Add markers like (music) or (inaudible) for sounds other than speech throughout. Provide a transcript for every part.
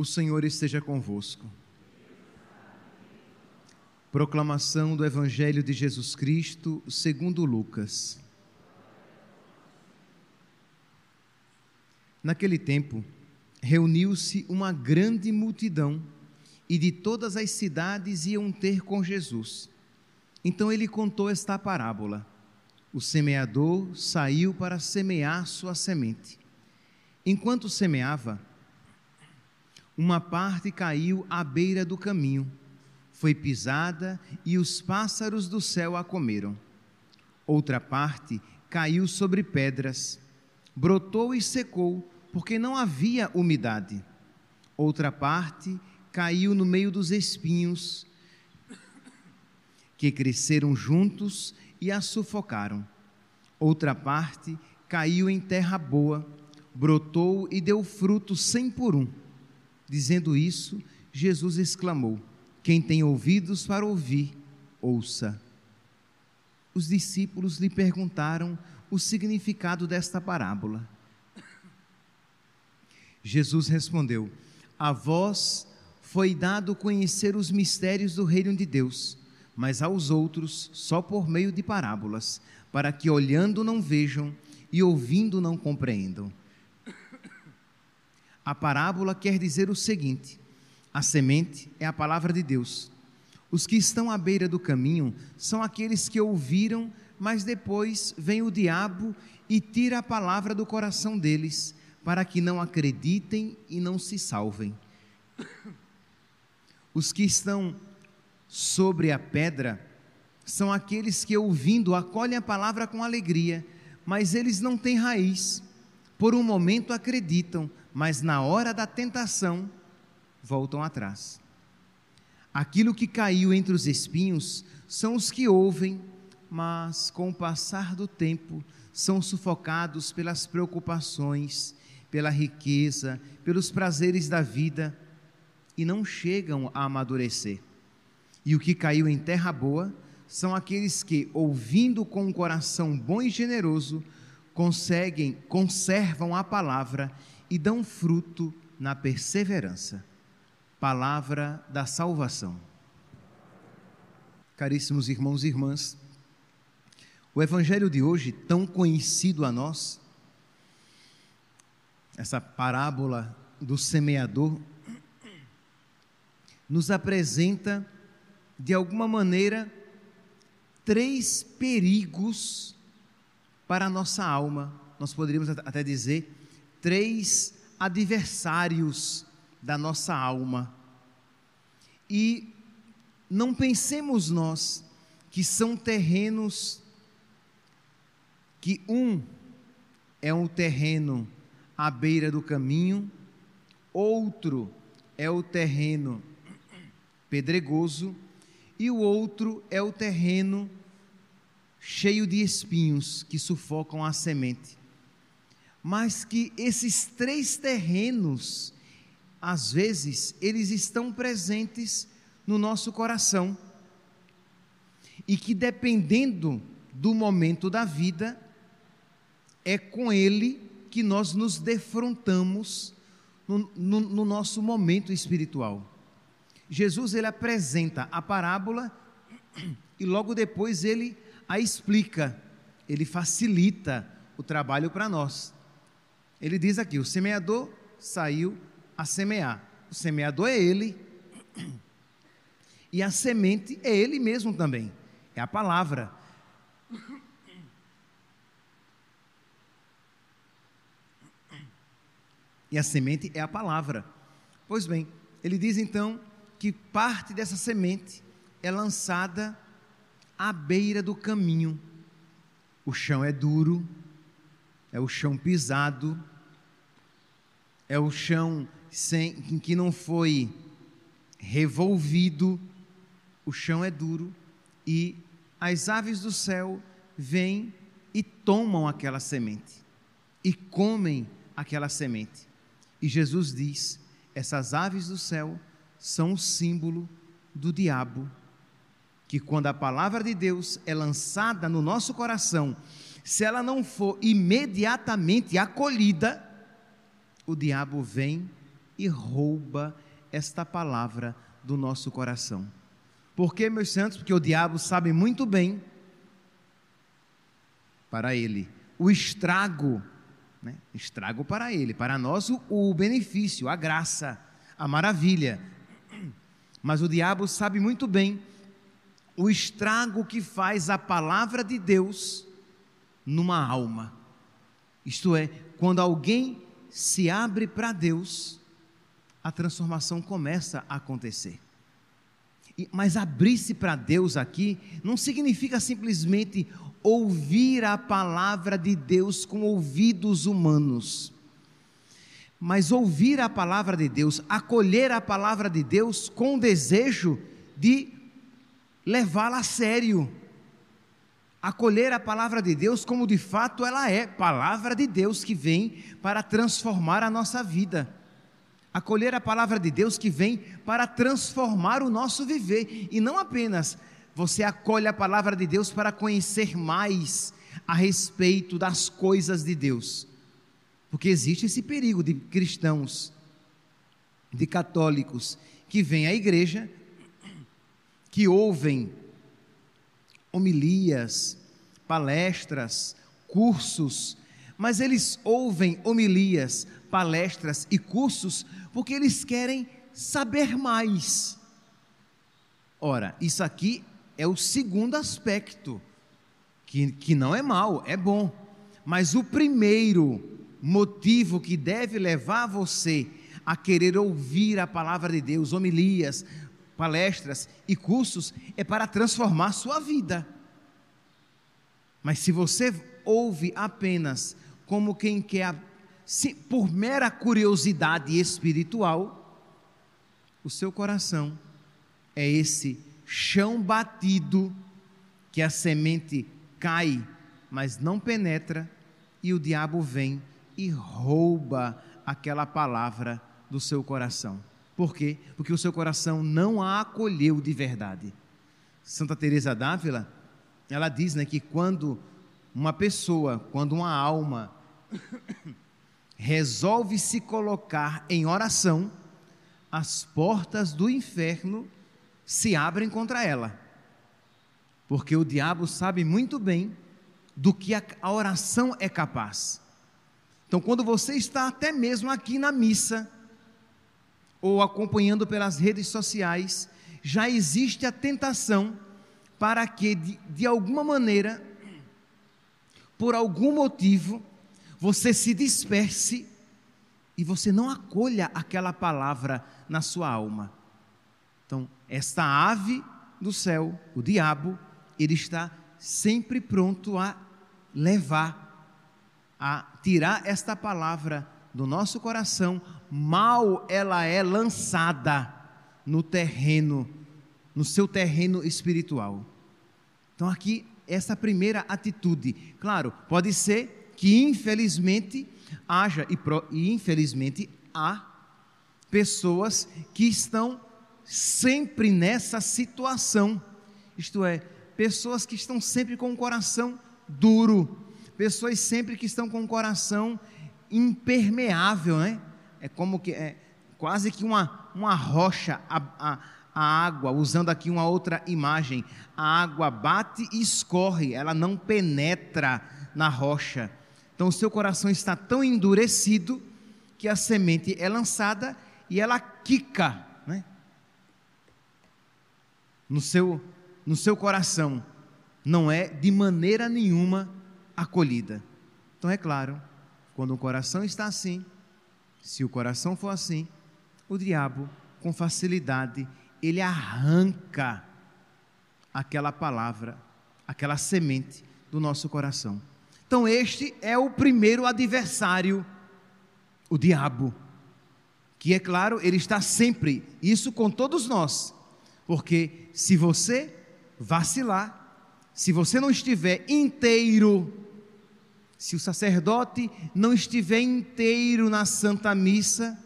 O Senhor esteja convosco. Proclamação do Evangelho de Jesus Cristo, segundo Lucas. Naquele tempo, reuniu-se uma grande multidão e de todas as cidades iam ter com Jesus. Então ele contou esta parábola: O semeador saiu para semear sua semente. Enquanto semeava, uma parte caiu à beira do caminho, foi pisada e os pássaros do céu a comeram. Outra parte caiu sobre pedras, brotou e secou, porque não havia umidade. Outra parte caiu no meio dos espinhos, que cresceram juntos e a sufocaram. Outra parte caiu em terra boa, brotou e deu fruto cem por um Dizendo isso, Jesus exclamou: Quem tem ouvidos para ouvir, ouça. Os discípulos lhe perguntaram o significado desta parábola. Jesus respondeu: A vós foi dado conhecer os mistérios do reino de Deus, mas aos outros só por meio de parábolas, para que olhando não vejam e ouvindo não compreendam. A parábola quer dizer o seguinte: a semente é a palavra de Deus. Os que estão à beira do caminho são aqueles que ouviram, mas depois vem o diabo e tira a palavra do coração deles, para que não acreditem e não se salvem. Os que estão sobre a pedra são aqueles que, ouvindo, acolhem a palavra com alegria, mas eles não têm raiz. Por um momento acreditam, mas na hora da tentação voltam atrás. Aquilo que caiu entre os espinhos são os que ouvem, mas com o passar do tempo são sufocados pelas preocupações, pela riqueza, pelos prazeres da vida e não chegam a amadurecer. E o que caiu em terra boa são aqueles que, ouvindo com um coração bom e generoso, conseguem, conservam a palavra e dão fruto na perseverança. Palavra da salvação. Caríssimos irmãos e irmãs, o evangelho de hoje, tão conhecido a nós, essa parábola do semeador, nos apresenta, de alguma maneira, três perigos para a nossa alma. Nós poderíamos até dizer três adversários da nossa alma. E não pensemos nós que são terrenos que um é um terreno à beira do caminho, outro é o terreno pedregoso e o outro é o terreno cheio de espinhos que sufocam a semente mas que esses três terrenos, às vezes, eles estão presentes no nosso coração. E que dependendo do momento da vida, é com ele que nós nos defrontamos no, no, no nosso momento espiritual. Jesus ele apresenta a parábola e logo depois ele a explica, ele facilita o trabalho para nós. Ele diz aqui: o semeador saiu a semear. O semeador é ele, e a semente é ele mesmo também, é a palavra. E a semente é a palavra. Pois bem, ele diz então que parte dessa semente é lançada à beira do caminho. O chão é duro, é o chão pisado, é o chão sem, em que não foi revolvido, o chão é duro e as aves do céu vêm e tomam aquela semente e comem aquela semente. E Jesus diz: essas aves do céu são o símbolo do diabo, que quando a palavra de Deus é lançada no nosso coração, se ela não for imediatamente acolhida, o diabo vem e rouba esta palavra do nosso coração. Por que, meus santos? Porque o diabo sabe muito bem, para ele, o estrago, né? estrago para ele, para nós o benefício, a graça, a maravilha. Mas o diabo sabe muito bem o estrago que faz a palavra de Deus numa alma. Isto é, quando alguém se abre para Deus, a transformação começa a acontecer. Mas abrir-se para Deus aqui não significa simplesmente ouvir a palavra de Deus com ouvidos humanos. Mas ouvir a palavra de Deus, acolher a palavra de Deus com o desejo de levá-la a sério, acolher a palavra de Deus como de fato ela é, palavra de Deus que vem para transformar a nossa vida. Acolher a palavra de Deus que vem para transformar o nosso viver e não apenas você acolhe a palavra de Deus para conhecer mais a respeito das coisas de Deus. Porque existe esse perigo de cristãos, de católicos que vêm à igreja, que ouvem homilias, palestras, cursos, mas eles ouvem homilias, palestras e cursos porque eles querem saber mais. Ora, isso aqui é o segundo aspecto, que, que não é mal, é bom. Mas o primeiro motivo que deve levar você a querer ouvir a palavra de Deus, homilias, palestras e cursos é para transformar sua vida. Mas se você ouve apenas como quem quer, se, por mera curiosidade espiritual, o seu coração é esse chão batido que a semente cai, mas não penetra, e o diabo vem e rouba aquela palavra do seu coração. Por quê? Porque o seu coração não a acolheu de verdade. Santa Teresa d'Ávila, ela diz né, que quando uma pessoa, quando uma alma (coughs) resolve se colocar em oração, as portas do inferno se abrem contra ela. Porque o diabo sabe muito bem do que a oração é capaz. Então, quando você está até mesmo aqui na missa, ou acompanhando pelas redes sociais, já existe a tentação para que, de, de alguma maneira, por algum motivo, você se disperse e você não acolha aquela palavra na sua alma. Então, esta ave do céu, o diabo, ele está sempre pronto a levar, a tirar esta palavra do nosso coração mal ela é lançada no terreno, no seu terreno espiritual. Então, aqui, essa primeira atitude. Claro, pode ser que, infelizmente, haja, e, pro, e infelizmente há, pessoas que estão sempre nessa situação. Isto é, pessoas que estão sempre com o coração duro, pessoas sempre que estão com o coração impermeável, né? é como que é quase que uma, uma rocha a, a, a água, usando aqui uma outra imagem. A água bate e escorre, ela não penetra na rocha. Então o seu coração está tão endurecido que a semente é lançada e ela quica né? no, seu, no seu coração. Não é de maneira nenhuma acolhida. Então é claro, quando o coração está assim, se o coração for assim, o diabo, com facilidade, ele arranca aquela palavra, aquela semente do nosso coração. Então, este é o primeiro adversário, o diabo, que é claro, ele está sempre, isso com todos nós, porque se você vacilar, se você não estiver inteiro, se o sacerdote não estiver inteiro na Santa Missa,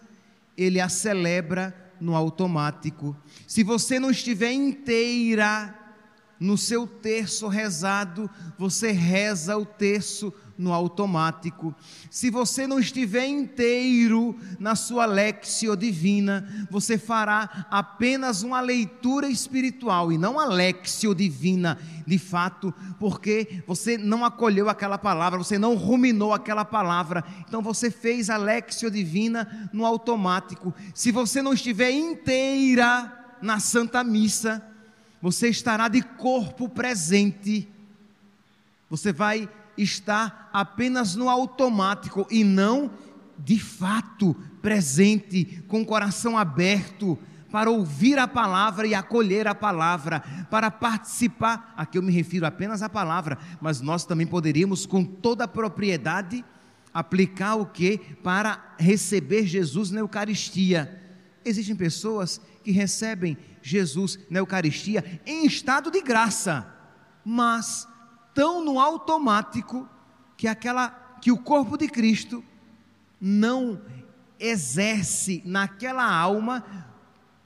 ele a celebra no automático. Se você não estiver inteira no seu terço rezado, você reza o terço no automático. Se você não estiver inteiro na sua lexio divina, você fará apenas uma leitura espiritual e não a lexio divina, de fato, porque você não acolheu aquela palavra, você não ruminou aquela palavra. Então você fez a lexio divina no automático. Se você não estiver inteira na Santa Missa, você estará de corpo presente. Você vai está apenas no automático e não, de fato, presente, com o coração aberto para ouvir a palavra e acolher a palavra, para participar. Aqui eu me refiro apenas à palavra, mas nós também poderíamos, com toda a propriedade, aplicar o que? Para receber Jesus na Eucaristia. Existem pessoas que recebem Jesus na Eucaristia em estado de graça, mas tão no automático que aquela que o corpo de Cristo não exerce naquela alma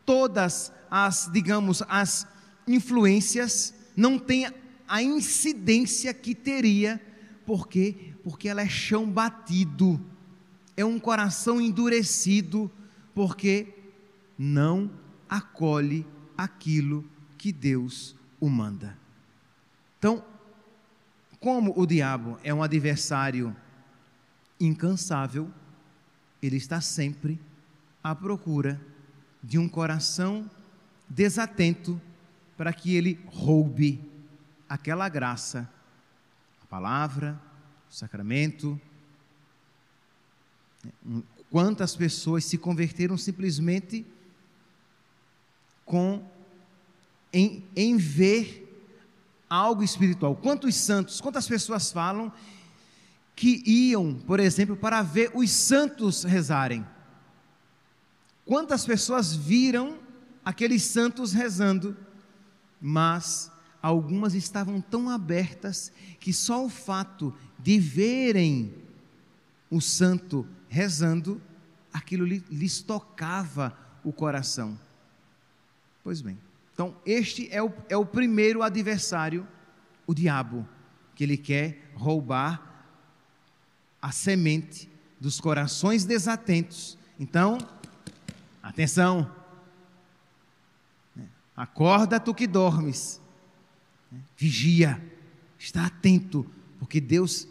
todas as, digamos, as influências, não tem a incidência que teria, por quê? Porque ela é chão batido, é um coração endurecido, porque não acolhe aquilo que Deus o manda. Então, como o diabo é um adversário incansável, ele está sempre à procura de um coração desatento para que ele roube aquela graça, a palavra, o sacramento. Quantas pessoas se converteram simplesmente com em, em ver algo espiritual. Quantos santos, quantas pessoas falam que iam, por exemplo, para ver os santos rezarem? Quantas pessoas viram aqueles santos rezando, mas algumas estavam tão abertas que só o fato de verem o santo rezando, aquilo lhes tocava o coração. Pois bem, então, este é o, é o primeiro adversário, o diabo, que ele quer roubar a semente dos corações desatentos. Então, atenção, né, acorda tu que dormes, né, vigia, está atento, porque Deus,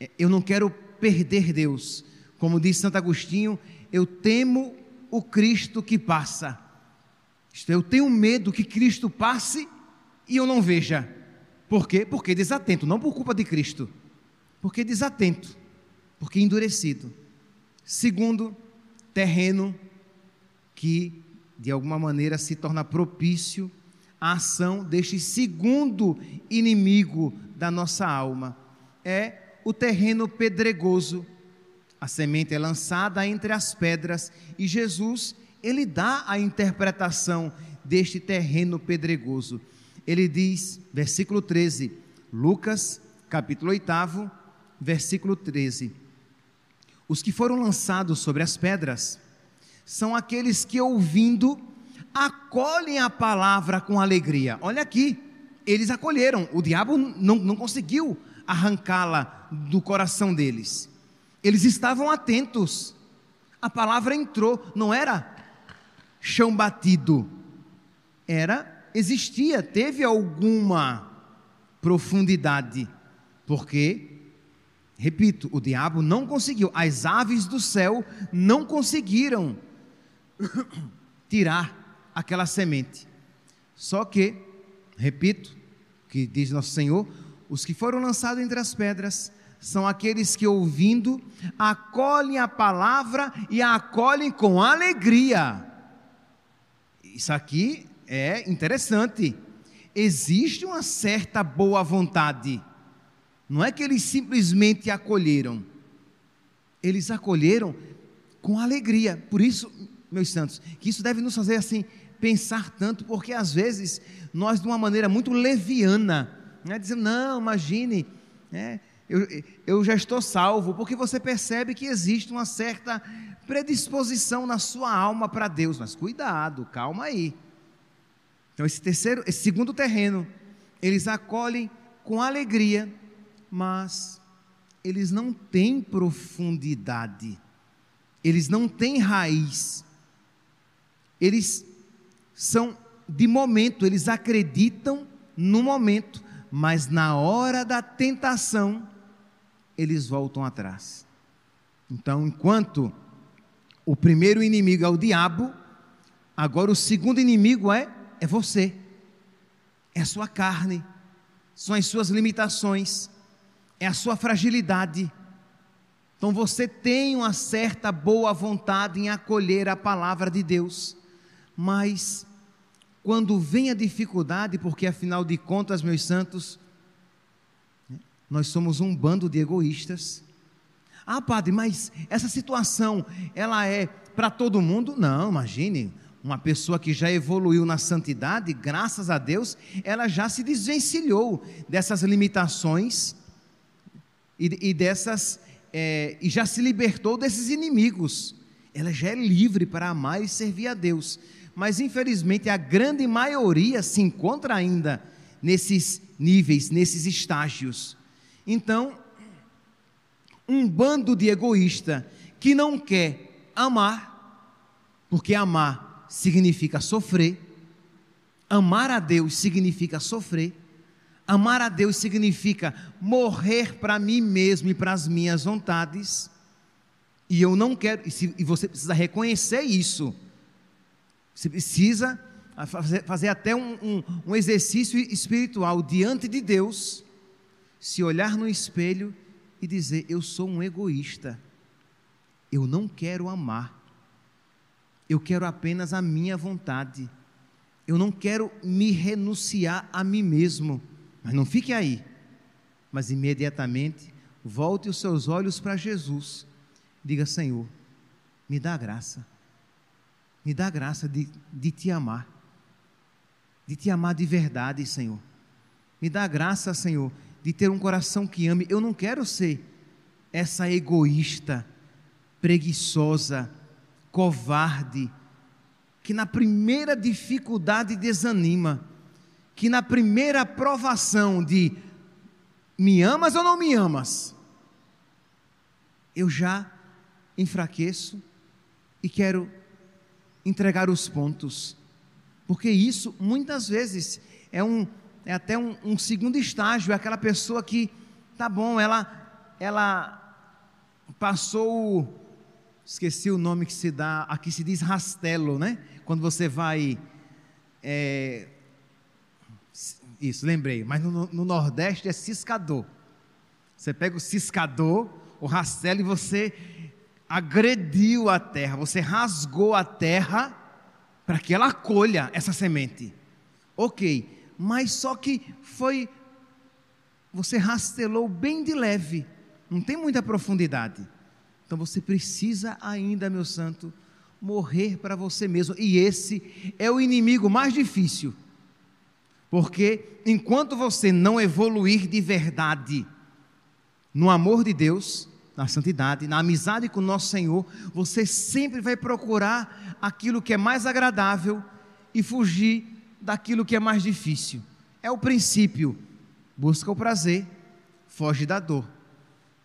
é, eu não quero perder Deus. Como diz Santo Agostinho, eu temo o Cristo que passa. É, eu tenho medo que Cristo passe e eu não veja. Por quê? Porque desatento, não por culpa de Cristo. Porque desatento, porque endurecido. Segundo, terreno que de alguma maneira se torna propício à ação deste segundo inimigo da nossa alma. É o terreno pedregoso. A semente é lançada entre as pedras e Jesus ele dá a interpretação deste terreno pedregoso. Ele diz, versículo 13, Lucas, capítulo 8, versículo 13: Os que foram lançados sobre as pedras são aqueles que, ouvindo, acolhem a palavra com alegria. Olha aqui, eles acolheram, o diabo não, não conseguiu arrancá-la do coração deles. Eles estavam atentos, a palavra entrou, não era chão batido. Era, existia, teve alguma profundidade, porque, repito, o diabo não conseguiu, as aves do céu não conseguiram (coughs) tirar aquela semente. Só que, repito, que diz nosso Senhor, os que foram lançados entre as pedras são aqueles que ouvindo acolhem a palavra e a acolhem com alegria isso aqui é interessante. Existe uma certa boa vontade. Não é que eles simplesmente acolheram. Eles acolheram com alegria. Por isso, meus santos, que isso deve nos fazer assim pensar tanto, porque às vezes nós, de uma maneira muito leviana, né, dizendo, não, imagine, né, eu, eu já estou salvo, porque você percebe que existe uma certa predisposição na sua alma para Deus, mas cuidado, calma aí. Então esse terceiro, esse segundo terreno, eles acolhem com alegria, mas eles não têm profundidade. Eles não têm raiz. Eles são de momento, eles acreditam no momento, mas na hora da tentação, eles voltam atrás. Então, enquanto o primeiro inimigo é o diabo, agora o segundo inimigo é, é você, é a sua carne, são as suas limitações, é a sua fragilidade. Então você tem uma certa boa vontade em acolher a palavra de Deus, mas quando vem a dificuldade, porque afinal de contas, meus santos, nós somos um bando de egoístas, ah, padre, mas essa situação, ela é para todo mundo? Não, imagine. Uma pessoa que já evoluiu na santidade, graças a Deus, ela já se desvencilhou dessas limitações e, e dessas é, e já se libertou desses inimigos. Ela já é livre para amar e servir a Deus. Mas infelizmente a grande maioria se encontra ainda nesses níveis, nesses estágios. Então, um bando de egoísta que não quer amar, porque amar significa sofrer, amar a Deus significa sofrer, amar a Deus significa morrer para mim mesmo e para as minhas vontades, e eu não quero, e, você precisa reconhecer isso, você precisa fazer, até um, um, um exercício espiritual diante de Deus, se olhar no espelho e dizer: Eu sou um egoísta, eu não quero amar, eu quero apenas a minha vontade, eu não quero me renunciar a mim mesmo. Mas não fique aí, mas imediatamente volte os seus olhos para Jesus, diga: Senhor, me dá graça, me dá graça de, de te amar, de te amar de verdade, Senhor. Me dá graça, Senhor, de ter um coração que ame. Eu não quero ser essa egoísta, preguiçosa, covarde, que na primeira dificuldade desanima, que na primeira provação de me amas ou não me amas, eu já enfraqueço e quero entregar os pontos. Porque isso muitas vezes é um é até um, um segundo estágio, é aquela pessoa que, tá bom, ela, ela passou, esqueci o nome que se dá, aqui se diz rastelo, né? Quando você vai, é, isso, lembrei, mas no, no Nordeste é ciscador. Você pega o ciscador, o rastelo, e você agrediu a terra, você rasgou a terra para que ela colha essa semente. Ok, mas só que foi. Você rastelou bem de leve, não tem muita profundidade. Então você precisa ainda, meu santo, morrer para você mesmo. E esse é o inimigo mais difícil. Porque enquanto você não evoluir de verdade no amor de Deus, na santidade, na amizade com o nosso Senhor, você sempre vai procurar aquilo que é mais agradável e fugir daquilo que é mais difícil. É o princípio. Busca o prazer, foge da dor.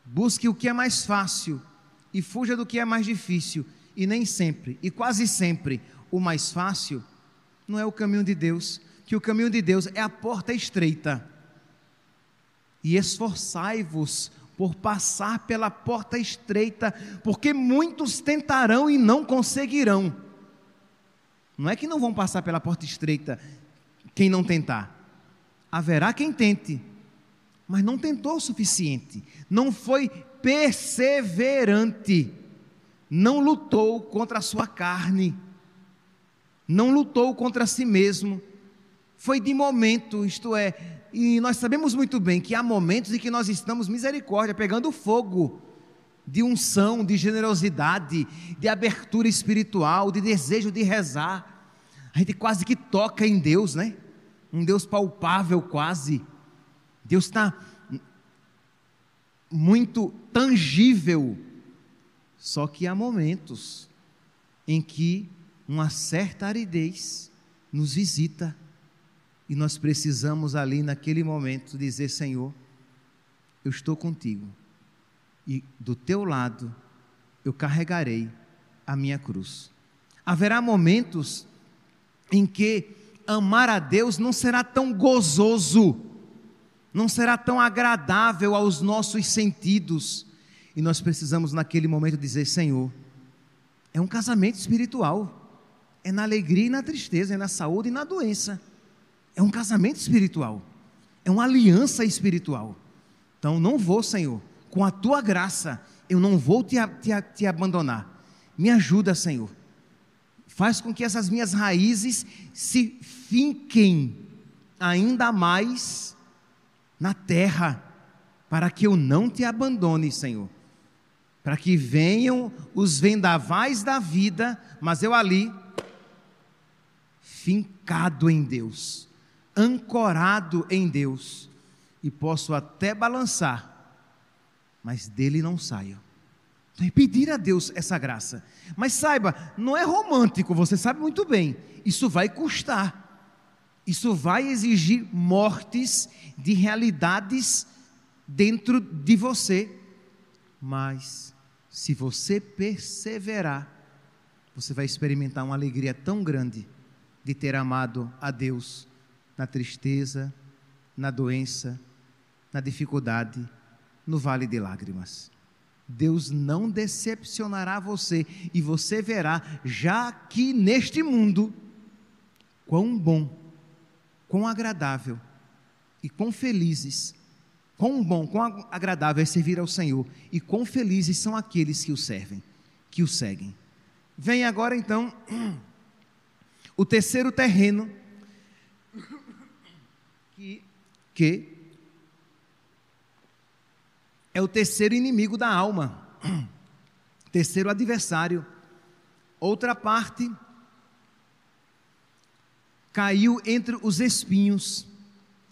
Busque o que é mais fácil e fuja do que é mais difícil. E nem sempre, e quase sempre, o mais fácil não é o caminho de Deus, que o caminho de Deus é a porta estreita. E esforçai-vos por passar pela porta estreita, porque muitos tentarão e não conseguirão. Não é que não vão passar pela porta estreita quem não tentar. Haverá quem tente, mas não tentou o suficiente, não foi perseverante, não lutou contra a sua carne, não lutou contra si mesmo. Foi de momento, isto é, e nós sabemos muito bem que há momentos em que nós estamos misericórdia, pegando fogo de unção, de generosidade, de abertura espiritual, de desejo de rezar. A gente quase que toca em Deus, né? Um Deus palpável, quase. Deus está muito tangível. Só que há momentos em que uma certa aridez nos visita e nós precisamos ali naquele momento dizer: Senhor, eu estou contigo e do teu lado eu carregarei a minha cruz. Haverá momentos em que amar a Deus não será tão gozoso, não será tão agradável aos nossos sentidos, e nós precisamos naquele momento dizer: Senhor, é um casamento espiritual, é na alegria e na tristeza, é na saúde e na doença, é um casamento espiritual, é uma aliança espiritual. Então, não vou, Senhor, com a tua graça, eu não vou te, te, te abandonar. Me ajuda, Senhor. Faz com que essas minhas raízes se finquem ainda mais na terra, para que eu não te abandone, Senhor. Para que venham os vendavais da vida, mas eu ali, fincado em Deus, ancorado em Deus, e posso até balançar mas dele não saio. Então é pedir a Deus essa graça. Mas saiba, não é romântico, você sabe muito bem. Isso vai custar. Isso vai exigir mortes de realidades dentro de você. Mas se você perseverar, você vai experimentar uma alegria tão grande de ter amado a Deus na tristeza, na doença, na dificuldade no vale de lágrimas. Deus não decepcionará você e você verá, já que neste mundo, quão bom, quão agradável e quão felizes, quão bom, quão agradável é servir ao Senhor e quão felizes são aqueles que o servem, que o seguem. Vem agora então (clears throat) o terceiro terreno que, que é o terceiro inimigo da alma, (clears throat) terceiro adversário. Outra parte caiu entre os espinhos.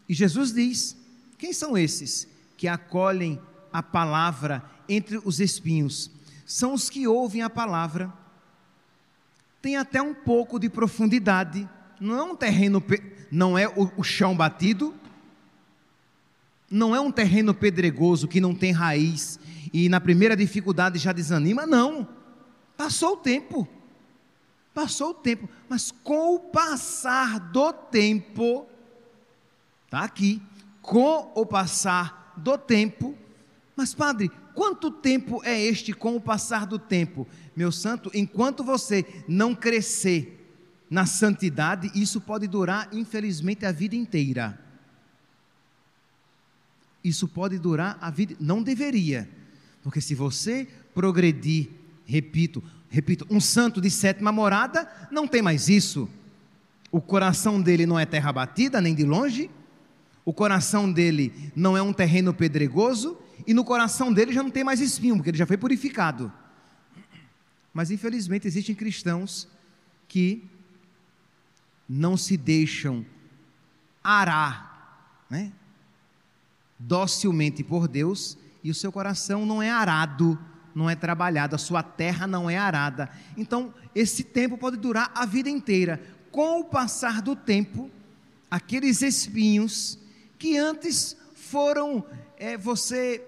E Jesus diz: Quem são esses que acolhem a palavra entre os espinhos? São os que ouvem a palavra. Tem até um pouco de profundidade, não é um terreno, não é o, o chão batido, não é um terreno pedregoso que não tem raiz e na primeira dificuldade já desanima, não. Passou o tempo. Passou o tempo, mas com o passar do tempo, tá aqui, com o passar do tempo, mas padre, quanto tempo é este com o passar do tempo? Meu santo, enquanto você não crescer na santidade, isso pode durar, infelizmente, a vida inteira isso pode durar a vida. Não deveria, porque se você progredir, repito, repito, um santo de sétima morada não tem mais isso. O coração dele não é terra batida, nem de longe. O coração dele não é um terreno pedregoso. E no coração dele já não tem mais espinho, porque ele já foi purificado. Mas infelizmente existem cristãos que não se deixam arar, né? docilmente por Deus e o seu coração não é arado, não é trabalhado, a sua terra não é arada. Então, esse tempo pode durar a vida inteira. Com o passar do tempo, aqueles espinhos que antes foram, é, você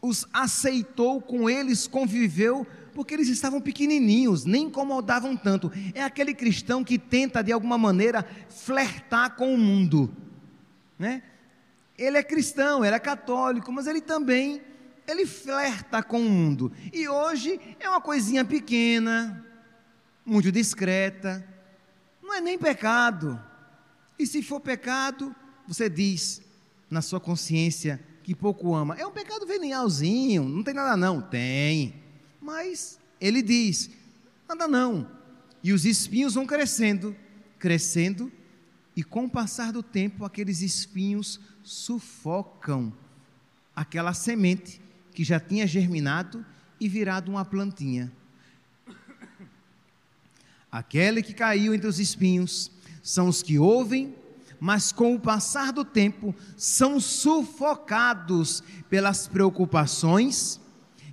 os aceitou, com eles conviveu, porque eles estavam pequenininhos, nem incomodavam tanto. É aquele cristão que tenta, de alguma maneira, flertar com o mundo. Né? Ele é cristão, ele é católico, mas ele também ele flerta com o mundo. E hoje é uma coisinha pequena, muito discreta. Não é nem pecado. E se for pecado, você diz na sua consciência que pouco ama. É um pecado venialzinho, não tem nada não. Tem. Mas ele diz: nada não. E os espinhos vão crescendo, crescendo, e com o passar do tempo, aqueles espinhos sufocam aquela semente que já tinha germinado e virado uma plantinha. Aquele que caiu entre os espinhos são os que ouvem, mas com o passar do tempo são sufocados pelas preocupações,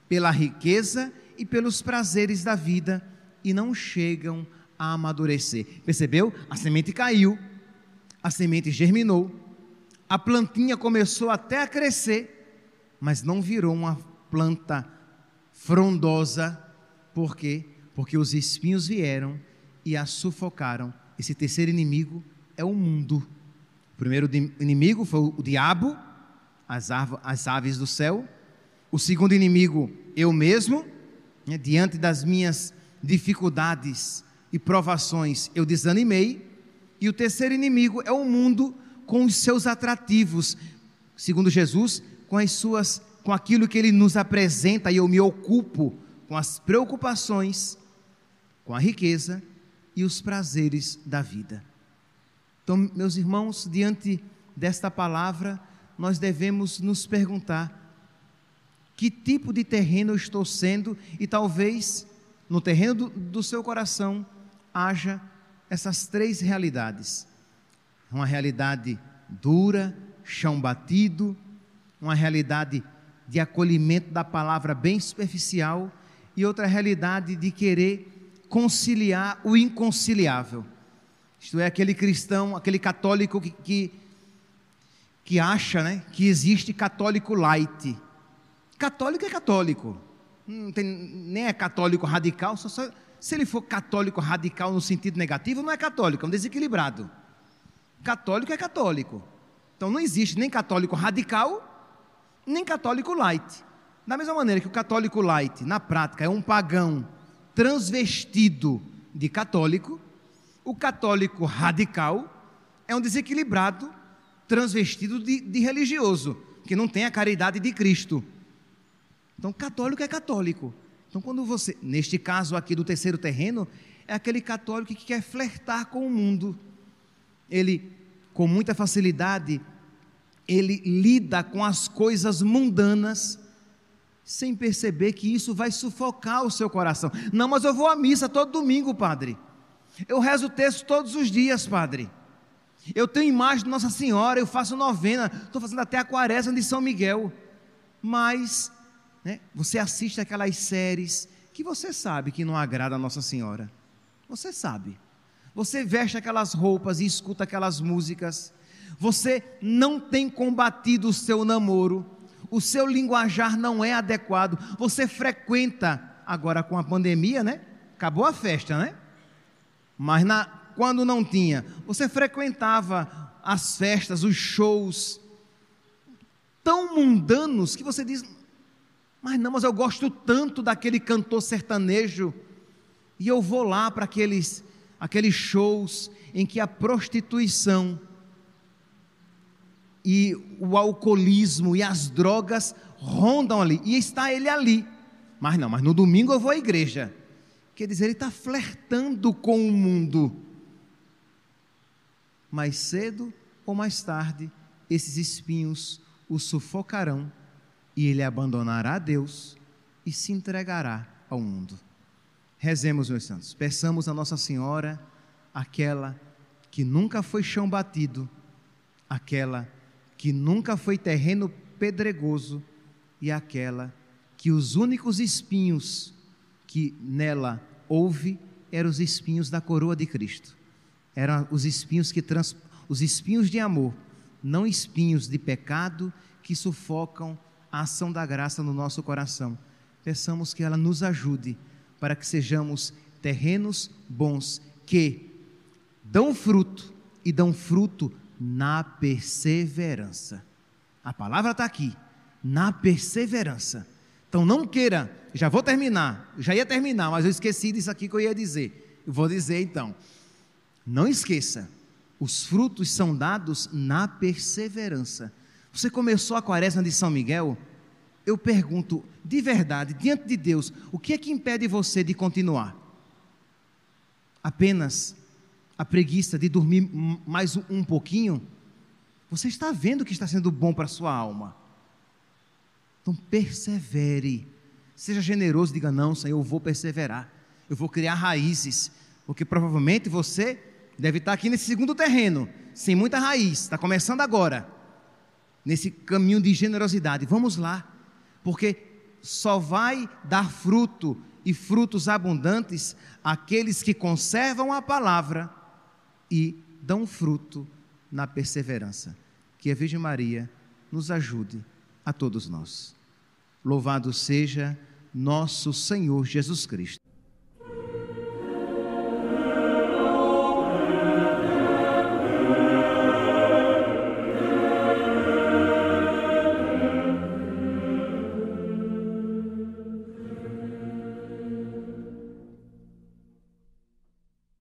pela riqueza e pelos prazeres da vida e não chegam a amadurecer. Percebeu? A semente caiu, a semente germinou, a plantinha começou até a crescer, mas não virou uma planta frondosa. Por quê? Porque os espinhos vieram e a sufocaram. Esse terceiro inimigo é o mundo. O primeiro inimigo foi o diabo, as, as aves do céu. O segundo inimigo, eu mesmo, né? diante das minhas dificuldades e provações, eu desanimei. E o terceiro inimigo é o mundo com os seus atrativos, segundo Jesus, com as suas com aquilo que ele nos apresenta e eu me ocupo com as preocupações, com a riqueza e os prazeres da vida. Então, meus irmãos, diante desta palavra, nós devemos nos perguntar que tipo de terreno eu estou sendo e talvez no terreno do, do seu coração haja essas três realidades uma realidade dura, chão batido, uma realidade de acolhimento da palavra bem superficial e outra realidade de querer conciliar o inconciliável. Isto é, aquele cristão, aquele católico que, que, que acha né, que existe católico light. Católico é católico, não tem, nem é católico radical, só, só, se ele for católico radical no sentido negativo, não é católico, é um desequilibrado. Católico é católico. Então não existe nem católico radical, nem católico light. Da mesma maneira que o católico light, na prática, é um pagão transvestido de católico, o católico radical é um desequilibrado transvestido de, de religioso, que não tem a caridade de Cristo. Então, católico é católico. Então, quando você, neste caso aqui do terceiro terreno, é aquele católico que quer flertar com o mundo ele com muita facilidade ele lida com as coisas mundanas sem perceber que isso vai sufocar o seu coração. Não, mas eu vou à missa todo domingo, padre. Eu rezo o texto todos os dias, padre. Eu tenho imagem de Nossa Senhora, eu faço novena, estou fazendo até a quaresma de São Miguel. Mas né, você assiste aquelas séries que você sabe que não agrada a Nossa Senhora. Você sabe você veste aquelas roupas e escuta aquelas músicas, você não tem combatido o seu namoro, o seu linguajar não é adequado, você frequenta, agora com a pandemia, né? Acabou a festa, né? Mas na, quando não tinha, você frequentava as festas, os shows, tão mundanos que você diz: Mas não, mas eu gosto tanto daquele cantor sertanejo, e eu vou lá para aqueles aqueles shows em que a prostituição e o alcoolismo e as drogas rondam ali. E está ele ali. Mas não, mas no domingo eu vou à igreja. Quer dizer, ele está flertando com o mundo. Mais cedo ou mais tarde, esses espinhos o sufocarão e ele abandonará Deus e se entregará ao mundo. Rezemos, meus santos. Peçamos a Nossa Senhora, aquela que nunca foi chão batido, aquela que nunca foi terreno pedregoso e aquela que os únicos espinhos que nela houve eram os espinhos da coroa de Cristo. Eram os espinhos que trans, os espinhos de amor, não espinhos de pecado que sufocam a ação da graça no nosso coração. Peçamos que ela nos ajude para que sejamos terrenos bons que dão fruto e dão fruto na perseverança. A palavra está aqui, na perseverança. Então não queira, já vou terminar, já ia terminar, mas eu esqueci disso aqui que eu ia dizer. Eu vou dizer então. Não esqueça, os frutos são dados na perseverança. Você começou a quaresma de São Miguel, eu pergunto, de verdade, diante de Deus, o que é que impede você de continuar? Apenas a preguiça de dormir mais um pouquinho? Você está vendo que está sendo bom para a sua alma. Então persevere. Seja generoso, diga: Não, Senhor, eu vou perseverar. Eu vou criar raízes. Porque provavelmente você deve estar aqui nesse segundo terreno, sem muita raiz. Está começando agora. Nesse caminho de generosidade. Vamos lá porque só vai dar fruto e frutos abundantes aqueles que conservam a palavra e dão fruto na perseverança. Que a Virgem Maria nos ajude a todos nós. Louvado seja nosso Senhor Jesus Cristo.